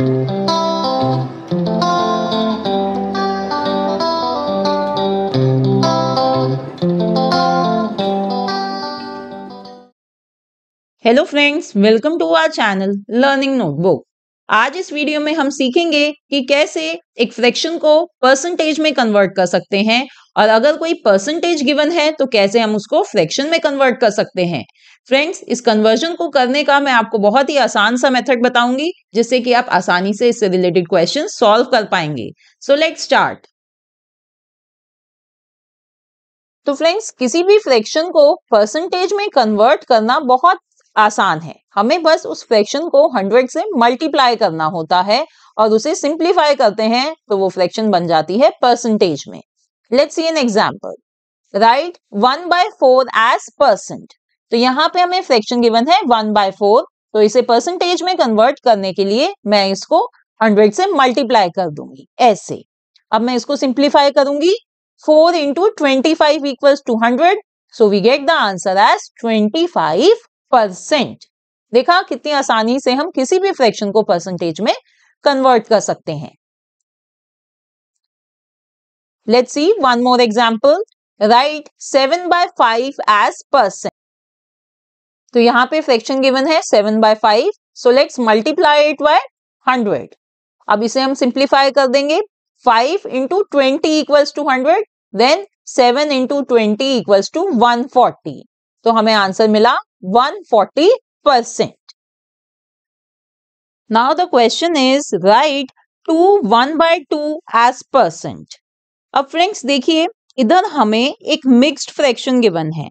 Hello friends welcome to our channel learning notebook आज इस video में हम सीखेंगे कि कैसे एक फ्रैक्शन को परसेंटेज में कन्वर्ट कर सकते हैं और अगर कोई परसेंटेज गिवन है तो कैसे हम उसको फ्रैक्शन में कन्वर्ट कर सकते हैं फ्रेंड्स इस कन्वर्जन को करने का मैं आपको बहुत ही आसान सा मेथड बताऊंगी जिससे कि आप आसानी से इससे रिलेटेड क्वेश्चन सॉल्व कर पाएंगे सो लेट स्टार्ट तो फ्रेंड्स किसी भी फ्रैक्शन को परसेंटेज में कन्वर्ट करना बहुत आसान है हमें बस उस फ्रैक्शन को हंड्रेड से मल्टीप्लाई करना होता है और उसे सिंप्लीफाई करते हैं तो वो फ्रैक्शन बन जाती है परसेंटेज में let's see an example right one by four as percent तो यहाँ पे हमें फ्रैक्शन गिवन है वन बाय फोर तो इसे परसेंटेज में कन्वर्ट करने के लिए मैं इसको हंड्रेड से मल्टीप्लाई कर दूंगी ऐसे अब मैं इसको सिंप्लीफाई करूंगी four into twenty five equal to hundred so we get the answer as twenty five percent देखा कितनी आसानी से हम किसी भी फ्रैक्शन को परसेंटेज में कन्वर्ट कर सकते हैं let's see one more example right seven by five as percent तो यहाँ पे फ्रैक्शन गिवन है seven by five so let's multiply it by hundred अब इसे हम सिंप्लीफाई कर देंगे five into twenty equals to hundred then seven into twenty equals to one forty तो हमें आंसर मिला one forty percent now the question is write two one by two as percent अब friends देखिए इधर हमें एक मिक्सड फ्रैक्शन गिवन है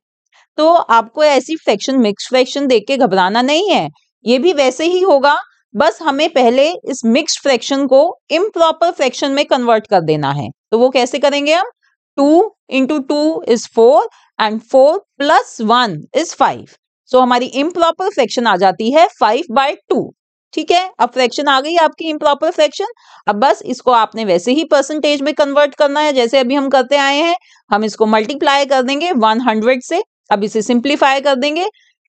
तो आपको ऐसी फ्रैक्शन मिक्स फ्रैक्शन देख के घबराना नहीं है ये भी वैसे ही होगा बस हमें पहले इस मिक्स फ्रैक्शन को इम्प्रॉपर फ्रैक्शन में कन्वर्ट कर देना है तो वो कैसे करेंगे हम two into two is four and four plus one is five so हमारी इम्प्रॉपर फ्रैक्शन आ जाती है फाइव बाय टू ठीक है अब फ्रैक्शन आ गई आपकी इम्प्रॉपर फ्रैक्शन अब बस इसको आपने वैसे ही परसेंटेज में कन्वर्ट करना है जैसे अभी हम करते आए हैं हम इसको मल्टीप्लाई कर देंगे वन हंड्रेड से अब इसे सिंप्लीफाई कर देंगे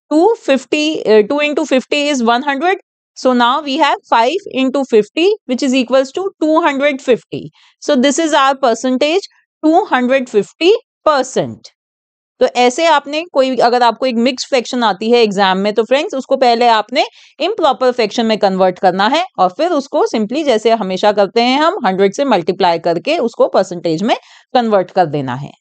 two fifty two into fifty is one hundred So now we have 5 into 50 which is equals to 250. So this is our percentage 250 percent. तो ऐसे आपने कोई अगर आपको एक मिक्स फ्रैक्शन आती है एग्जाम में तो फ्रेंड्स उसको पहले आपने इम्प्रॉपर फ्रैक्शन में कन्वर्ट करना है और फिर उसको सिंपली जैसे हमेशा करते हैं हम 100 से मल्टीप्लाई करके उसको परसेंटेज में कन्वर्ट कर देना है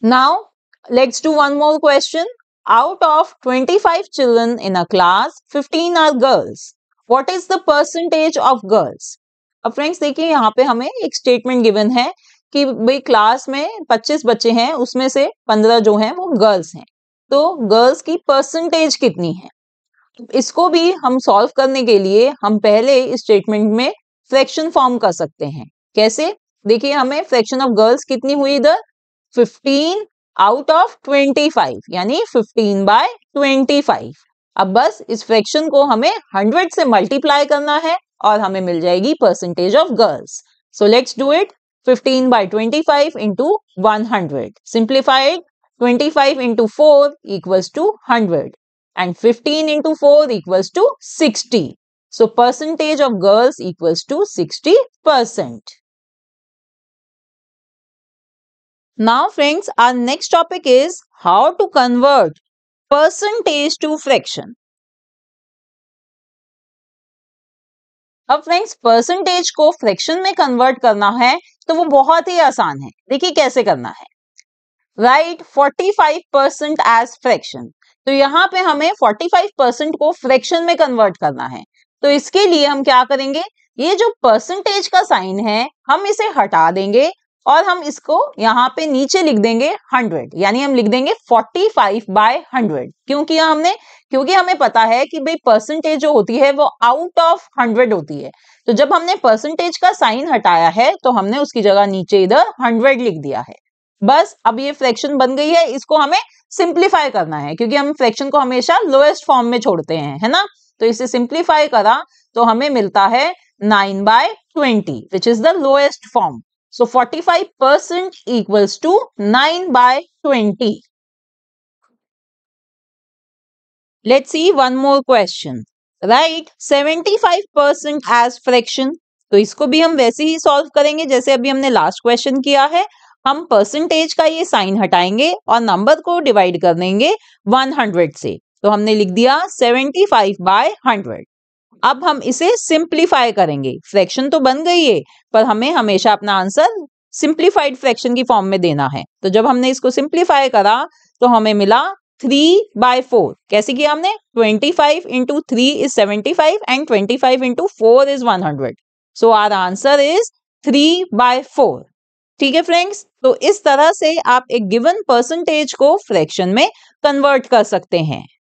Now, let's do one more question. Out of 25 children in a class, 15 are girls. What is the percentage of girls? अब फ्रेंड्स देखिए यहाँ पे हमें एक स्टेटमेंट गिवन है कि भाई क्लास में 25 बच्चे हैं उसमें से 15 जो हैं वो गर्ल्स हैं तो गर्ल्स की परसेंटेज कितनी है इसको भी हम सॉल्व करने के लिए हम पहले इस स्टेटमेंट में फ्रैक्शन फॉर्म कर सकते हैं कैसे देखिए हमें फ्रैक्शन ऑफ गर्ल्स कितनी हुई इधर fifteen out of twenty five यानी फिफ्टीन बाय ट्वेंटी फाइव अब बस इस फ्रैक्शन को हमें हंड्रेड से मल्टीप्लाई करना है और हमें मिल जाएगी percentage of girls so let's do it 15 by 25 into one hundred simplified twenty five into four equals to hundred and fifteen into four equals to sixty so percentage of girls equals to sixty percent Now friends, our next topic is how to convert percentage to fraction. अब friends percentage को fraction में convert करना है तो वो बहुत ही आसान है देखिए कैसे करना है right forty five percent as fraction तो यहाँ पे हमें फोर्टी फाइव परसेंट को फ्रैक्शन में कन्वर्ट करना है तो इसके लिए हम क्या करेंगे ये जो परसेंटेज का साइन है हम इसे हटा देंगे और हम इसको यहाँ पे नीचे लिख देंगे हंड्रेड यानी हम लिख देंगे फोर्टी फाइव बाय हंड्रेड क्योंकि हमने क्योंकि हमें पता है कि भाई परसेंटेज जो होती है वो आउट ऑफ हंड्रेड होती है तो जब हमने परसेंटेज का साइन हटाया है तो हमने उसकी जगह नीचे इधर हंड्रेड लिख दिया है बस अब ये फ्रैक्शन बन गई है इसको हमें सिंप्लीफाई करना है क्योंकि हम फ्रैक्शन को हमेशा लोएस्ट फॉर्म में छोड़ते हैं है ना तो इसे सिंप्लीफाई करा तो हमें मिलता है nine by twenty which is the lowest form So 45% equals to 9 by 20. Let's see one more question. Five percent as fraction तो इसको भी हम वैसे ही सॉल्व करेंगे जैसे अभी हमने लास्ट क्वेश्चन किया है हम परसेंटेज का ये साइन हटाएंगे और नंबर को डिवाइड कर देंगे वन हंड्रेड से तो हमने लिख दिया सेवेंटी फाइव बाय हंड्रेड अब हम इसे सिंप्लीफाई करेंगे फ्रैक्शन तो बन गई है पर हमें हमेशा अपना आंसर सिंप्लीफाइड फ्रैक्शन की फॉर्म में देना है तो जब हमने इसको सिंप्लीफाई करा तो हमें मिला थ्री बाय फोर कैसे किया हमने twenty five into three is seventy five and twenty five into four is one hundred so our answer is three by four ठीक है फ्रेंड्स तो इस तरह से आप एक गिवन परसेंटेज को फ्रैक्शन में कन्वर्ट कर सकते हैं